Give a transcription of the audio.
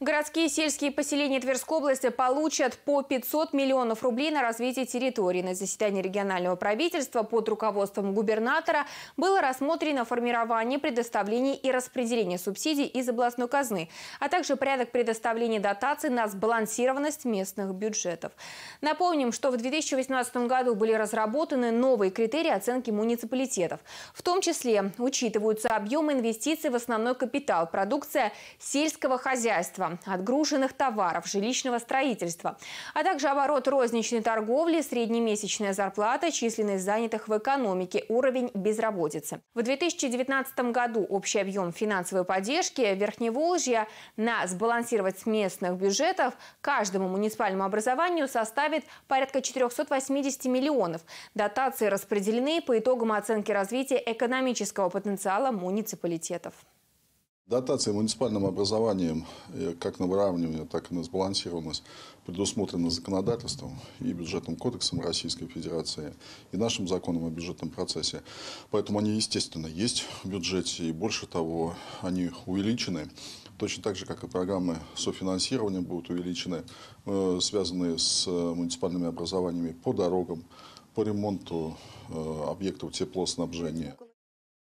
Городские и сельские поселения Тверской области получат по 500 миллионов рублей на развитие территории. На заседании регионального правительства под руководством губернатора было рассмотрено формирование, предоставление и распределение субсидий из областной казны, а также порядок предоставления дотаций на сбалансированность местных бюджетов. Напомним, что в 2018 году были разработаны новые критерии оценки муниципалитетов. В том числе учитываются объемы инвестиций в основной капитал, продукция сельского хозяйства, товарного, отгруженных товаров, жилищного строительства, а также оборот розничной торговли, среднемесячная зарплата, численность занятых в экономике, уровень безработицы. В 2019 году общий объем финансовой поддержки Верхневолжья на сбалансировать местных бюджетов каждому муниципальному образованию составит порядка 480 миллионов. Дотации распределены по итогам оценки развития экономического потенциала муниципалитетов. Дотация муниципальным образованием, э, как на выравнивание, так и на сбалансированность, предусмотрена законодательством и бюджетным кодексом Российской Федерации, и нашим законом о бюджетном процессе. Поэтому они, естественно, есть в бюджете, и больше того, они увеличены. Точно так же, как и программы софинансирования будут увеличены, э, связанные с э, муниципальными образованиями по дорогам, по ремонту объектов теплоснабжения.